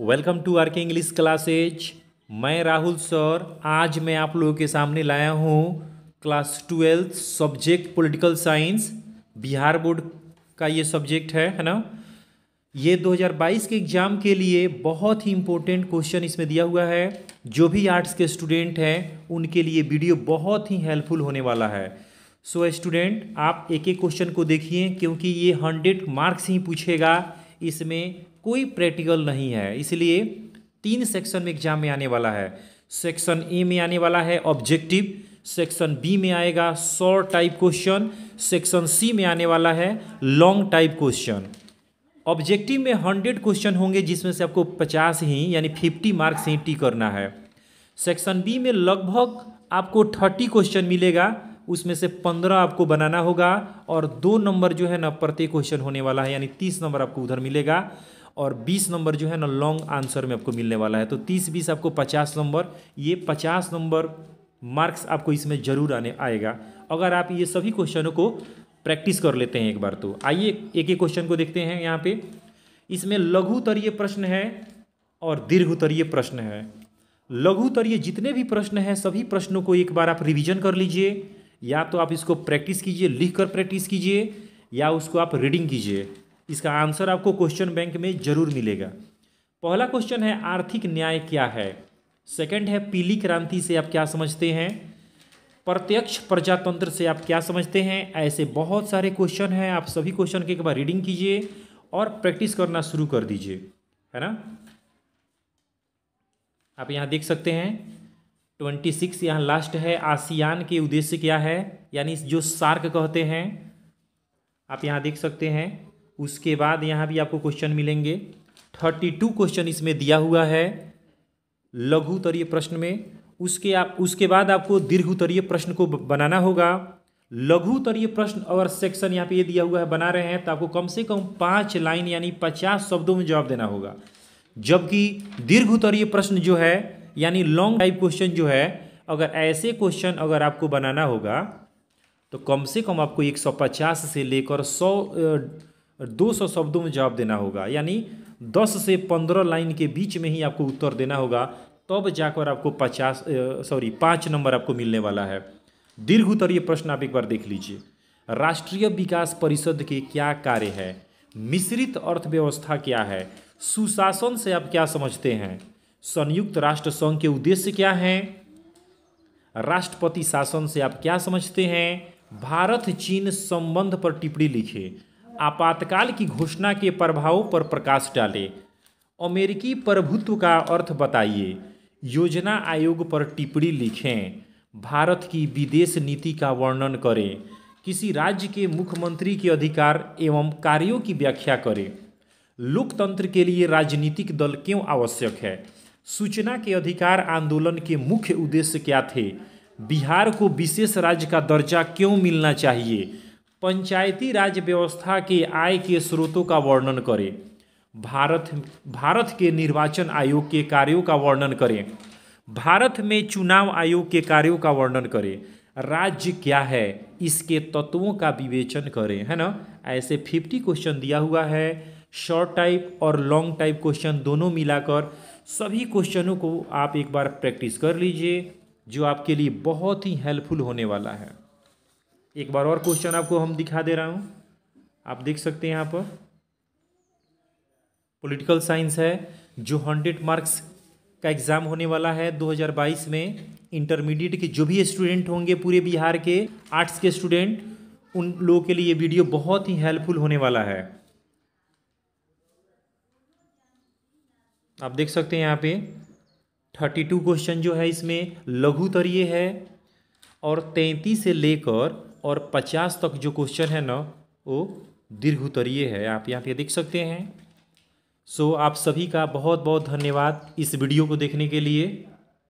welcome to R K English classes मैं Rahul sir आज मैं आप लोगों के सामने लाया हूँ class twelfth subject political science Bihar board का ये सब्जेक्ट है है ना ये 2022 के एग्ज़ाम के लिए बहुत ही इम्पोर्टेंट क्वेश्चन इसमें दिया हुआ है जो भी आर्ट्स के स्टूडेंट हैं उनके लिए वीडियो बहुत ही हेल्पफुल होने वाला है सो so, स्टूडेंट आप एक एक क्वेश्चन को देखिए क्योंकि ये हंड्रेड मार्क्स ही पूछेगा इसमें कोई प्रैक्टिकल नहीं है इसलिए तीन सेक्शन में एग्जाम में आने वाला है सेक्शन ए में आने वाला है ऑब्जेक्टिव सेक्शन बी में आएगा short type question section C में आने वाला है लॉन्ग टाइप क्वेश्चन ऑब्जेक्टिव में हंड्रेड क्वेश्चन होंगे जिसमें से आपको पचास ही यानी फिफ्टी मार्क्स ही टी करना है सेक्शन बी में लगभग आपको थर्टी क्वेश्चन मिलेगा उसमें से पंद्रह आपको बनाना होगा और दो नंबर जो है ना प्रत्येक क्वेश्चन होने वाला है यानी तीस नंबर आपको उधर मिलेगा और 20 नंबर जो है ना लॉन्ग आंसर में आपको मिलने वाला है तो 30 बीस आपको 50 नंबर ये 50 नंबर मार्क्स आपको इसमें जरूर आने आएगा अगर आप ये सभी क्वेश्चनों को प्रैक्टिस कर लेते हैं एक बार तो आइए एक एक क्वेश्चन को देखते हैं यहाँ पे इसमें लघुतरीय प्रश्न है और दीर्घतरीय प्रश्न है लघुतरीय जितने भी प्रश्न हैं सभी प्रश्नों को एक बार आप रिवीजन कर लीजिए या तो आप इसको प्रैक्टिस कीजिए लिख कर प्रैक्टिस कीजिए या उसको आप रीडिंग कीजिए इसका आंसर आपको क्वेश्चन बैंक में जरूर मिलेगा पहला क्वेश्चन है आर्थिक न्याय क्या है सेकंड है पीली क्रांति से आप क्या समझते हैं प्रत्यक्ष प्रजातंत्र से आप क्या समझते हैं ऐसे बहुत सारे क्वेश्चन हैं आप सभी क्वेश्चन के एक बार रीडिंग कीजिए और प्रैक्टिस करना शुरू कर दीजिए है ना आप यहाँ देख सकते हैं ट्वेंटी सिक्स यहाँ लास्ट है आसियान के उद्देश्य क्या है यानी जो सार्क कहते हैं आप यहाँ देख सकते हैं उसके बाद यहाँ भी आपको क्वेश्चन मिलेंगे थर्टी टू क्वेश्चन इसमें दिया हुआ है लघुतरीय प्रश्न में उसके आप उसके बाद आपको दीर्घतरीय प्रश्न को बनाना होगा लघुतरीय प्रश्न और सेक्शन यहाँ पे ये दिया हुआ है बना रहे हैं तो आपको कम से कम पाँच लाइन यानी पचास शब्दों में जवाब देना होगा जबकि दीर्घतरीय प्रश्न जो है यानी लॉन्ग टाइप क्वेश्चन जो है अगर ऐसे क्वेश्चन अगर आपको बनाना होगा तो कम से कम आपको एक सौ पचास से लेकर सौ 200 शब्दों में जवाब देना होगा यानी 10 से 15 लाइन के बीच में ही आपको उत्तर देना होगा तब जाकर आपको पचास सॉरी पाँच नंबर आपको मिलने वाला है दीर्घ उत्तरीय प्रश्न आप एक बार देख लीजिए राष्ट्रीय विकास परिषद के क्या कार्य है मिश्रित अर्थव्यवस्था क्या है सुशासन से आप क्या समझते हैं संयुक्त राष्ट्र संघ के उद्देश्य क्या हैं राष्ट्रपति शासन से आप क्या समझते हैं भारत चीन संबंध पर टिप्पणी लिखे आपातकाल की घोषणा के प्रभावों पर प्रकाश डालें अमेरिकी प्रभुत्व का अर्थ बताइए योजना आयोग पर टिप्पणी लिखें भारत की विदेश नीति का वर्णन करें किसी राज्य के मुख्यमंत्री के अधिकार एवं कार्यों की व्याख्या करें लोकतंत्र के लिए राजनीतिक दल क्यों आवश्यक है सूचना के अधिकार आंदोलन के मुख्य उद्देश्य क्या थे बिहार को विशेष राज्य का दर्जा क्यों मिलना चाहिए पंचायती राज व्यवस्था के आय के स्रोतों का वर्णन करें भारत भारत के निर्वाचन आयोग के कार्यों का वर्णन करें भारत में चुनाव आयोग के कार्यों का वर्णन करें राज्य क्या है इसके तत्वों का विवेचन करें है ना ऐसे फिफ्टी क्वेश्चन दिया हुआ है शॉर्ट टाइप और लॉन्ग टाइप क्वेश्चन दोनों मिलाकर सभी क्वेश्चनों को आप एक बार प्रैक्टिस कर लीजिए जो आपके लिए बहुत ही हेल्पफुल होने वाला है एक बार और क्वेश्चन आपको हम दिखा दे रहा हूँ आप देख सकते हैं यहाँ पर पॉलिटिकल साइंस है जो हंड्रेड मार्क्स का एग्ज़ाम होने वाला है 2022 में इंटरमीडिएट के जो भी स्टूडेंट होंगे पूरे बिहार के आर्ट्स के स्टूडेंट उन लोगों के लिए ये वीडियो बहुत ही हेल्पफुल होने वाला है आप देख सकते हैं यहाँ पे 32 क्वेश्चन जो है इसमें लघुतरीय है और 33 से लेकर और पचास तक जो क्वेश्चन है ना वो दीर्घ उत्तरीय है आप यहाँ पे देख सकते हैं सो आप सभी का बहुत बहुत धन्यवाद इस वीडियो को देखने के लिए